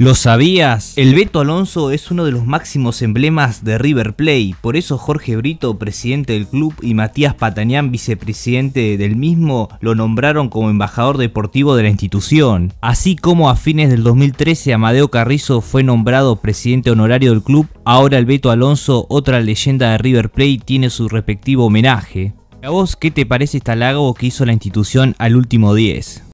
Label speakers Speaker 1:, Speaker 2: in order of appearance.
Speaker 1: ¿Lo sabías? El Beto Alonso es uno de los máximos emblemas de River Play, por eso Jorge Brito, presidente del club, y Matías Patañán, vicepresidente del mismo, lo nombraron como embajador deportivo de la institución. Así como a fines del 2013 Amadeo Carrizo fue nombrado presidente honorario del club, ahora el Beto Alonso, otra leyenda de River Play, tiene su respectivo homenaje. ¿A vos qué te parece este halago que hizo la institución al último 10?